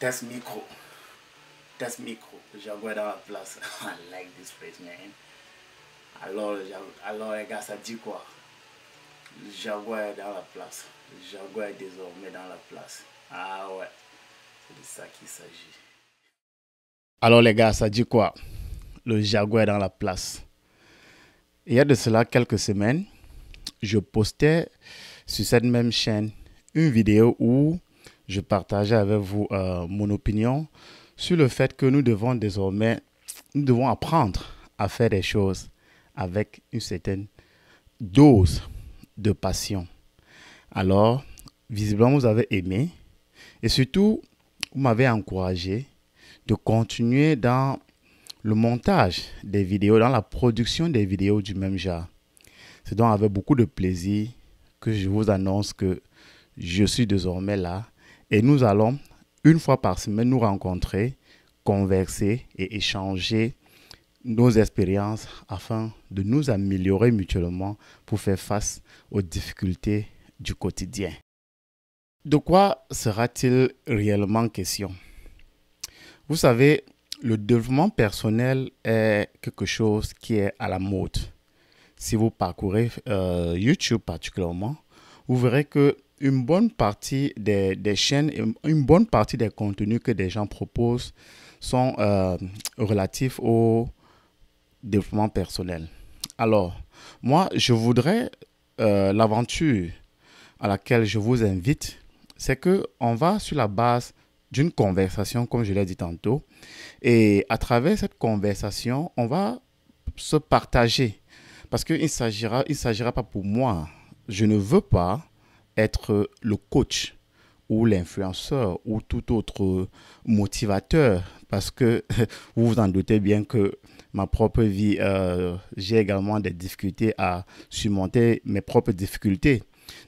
Test micro. test micro. Jaguar place, I like this phrase, man. Alors, alors les gars, ça dit quoi Le Jaguar est dans la place. Le Jaguar est désormais dans la place. Ah ouais, c'est de ça qu'il s'agit. Alors les gars, ça dit quoi Le Jaguar est dans la place. Il y a de cela quelques semaines, je postais sur cette même chaîne une vidéo où je partageais avec vous euh, mon opinion sur le fait que nous devons désormais, nous devons apprendre à faire des choses avec une certaine dose de passion. Alors, visiblement, vous avez aimé et surtout, vous m'avez encouragé de continuer dans le montage des vidéos, dans la production des vidéos du même genre. C'est donc avec beaucoup de plaisir que je vous annonce que je suis désormais là et nous allons, une fois par semaine, nous rencontrer, converser et échanger nos expériences afin de nous améliorer mutuellement pour faire face aux difficultés du quotidien. De quoi sera-t-il réellement question Vous savez, le développement personnel est quelque chose qui est à la mode. Si vous parcourez euh, YouTube particulièrement, vous verrez que une bonne partie des, des, chaînes, une bonne partie des contenus que des gens proposent sont euh, relatifs au développement personnel. Alors, moi, je voudrais euh, l'aventure à laquelle je vous invite, c'est que on va sur la base d'une conversation, comme je l'ai dit tantôt, et à travers cette conversation, on va se partager, parce qu'il s'agira, il s'agira pas pour moi. Je ne veux pas être le coach ou l'influenceur ou tout autre motivateur parce que vous vous en doutez bien que ma propre vie, euh, j'ai également des difficultés à surmonter mes propres difficultés.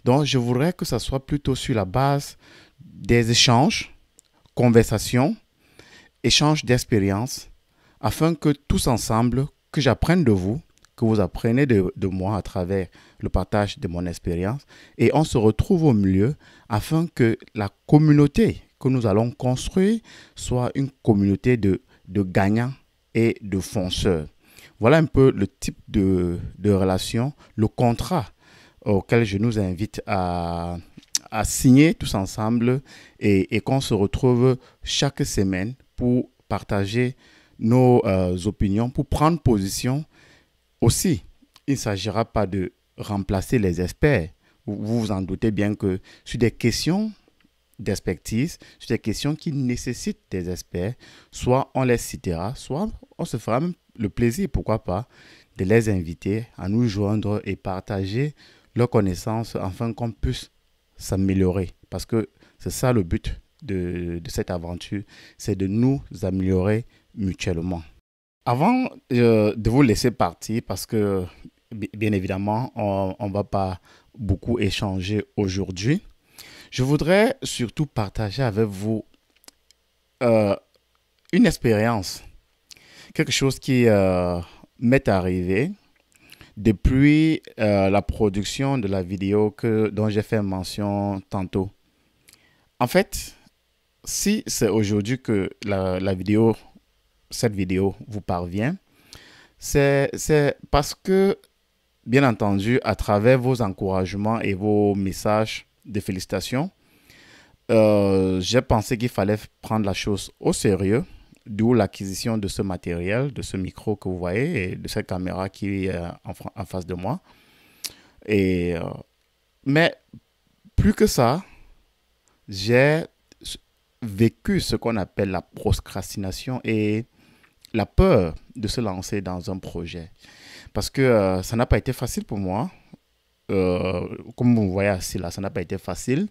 Donc, je voudrais que ça soit plutôt sur la base des échanges, conversations, échanges d'expériences, afin que tous ensemble, que j'apprenne de vous, que vous apprenez de, moi à travers le partage de mon expérience. Et on se retrouve au milieu afin que la communauté que nous allons construire soit une communauté de, gagnants et de fonceurs. Voilà un peu le type de, relation, le contrat auquel je nous invite à, signer tous ensemble et, qu'on se retrouve chaque semaine pour partager nos euh, opinions, pour prendre position aussi, il ne s'agira pas de remplacer les experts. Vous vous en doutez bien que sur des questions d'expertise, sur des questions qui nécessitent des experts, soit on les citera, soit on se fera même le plaisir, pourquoi pas, de les inviter à nous joindre et partager leurs connaissances afin qu'on puisse s'améliorer. Parce que c'est ça le but de, de cette aventure, c'est de nous améliorer mutuellement. Avant euh, de vous laisser partir, parce que bien évidemment, on ne va pas beaucoup échanger aujourd'hui, je voudrais surtout partager avec vous euh, une expérience, quelque chose qui euh, m'est arrivé depuis la production de la vidéo que, dont j'ai fait mention tantôt. En fait, si c'est aujourd'hui que la, la vidéo cette vidéo vous parvient, c'est parce que, bien entendu, à travers vos encouragements et vos messages de félicitations, euh, j'ai pensé qu'il fallait prendre la chose au sérieux, d'où l'acquisition de ce matériel, de ce micro que vous voyez et de cette caméra qui est euh, en, face de moi. Et, euh, mais plus que ça, j'ai vécu ce qu'on appelle la procrastination et la peur de se lancer dans un projet. Parce que euh, ça n'a pas été facile pour moi. Euh, comme vous voyez ici, là, ça n'a pas été facile.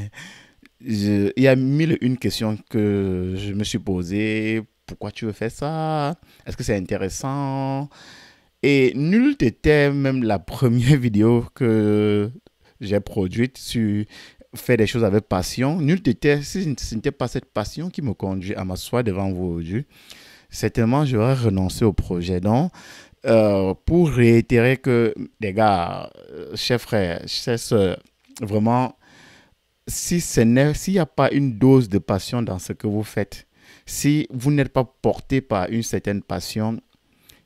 il y a mille une questions que je me suis posées. Pourquoi tu veux faire ça Est-ce que c'est intéressant Et nul n'était même la première vidéo que j'ai produite sur faire des choses avec passion. Nul n'était, si ce n'était pas cette passion qui me conduit à m'asseoir devant vous aujourd'hui, certainement j'aurais renoncé au projet. Donc, euh, pour réitérer que, les gars, euh, chers frères, chers sœurs, vraiment, si s'il n'y a pas une dose de passion dans ce que vous faites, si vous n'êtes pas porté par une certaine passion,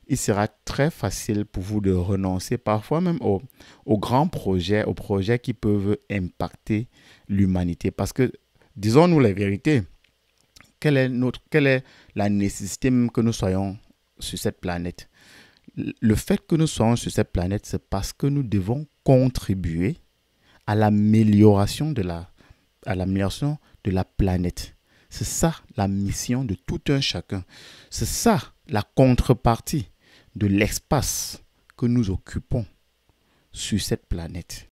il sera très facile pour vous de renoncer parfois même aux, au grands projets, aux projets qui peuvent impacter l'humanité. Parce que, disons-nous la vérité, quelle est, notre, quelle est la nécessité que nous soyons sur cette planète Le fait que nous soyons sur cette planète, c'est parce que nous devons contribuer à l'amélioration de la, à l'amélioration de la planète. C'est ça la mission de tout un chacun. C'est ça la contrepartie de l'espace que nous occupons sur cette planète.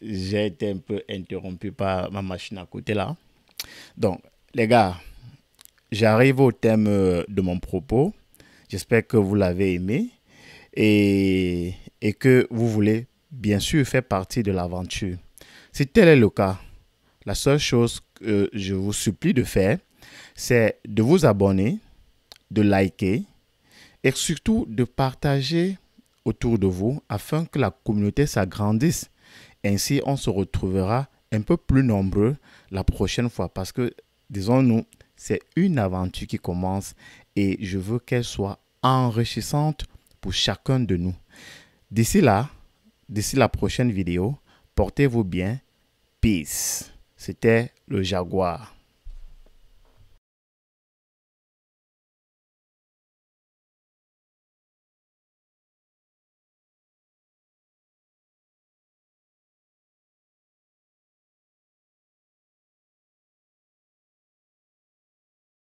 J'ai été un peu interrompu par ma machine à côté là. Donc, les gars, j'arrive au thème euh, de mon propos. J'espère que vous l'avez aimé et, que vous voulez bien sûr faire partie de l'aventure. Si tel est le cas, la seule chose que je vous supplie de faire, c'est de vous abonner, de liker et surtout de partager autour de vous afin que la communauté s'agrandisse. Ainsi, on se retrouvera peu plus nombreux la prochaine fois parce que, disons-nous, c'est une aventure qui commence et je veux qu'elle soit enrichissante pour chacun de nous. D'ici là, d'ici la prochaine vidéo, portez-vous bien. Peace. C'était le Jaguar.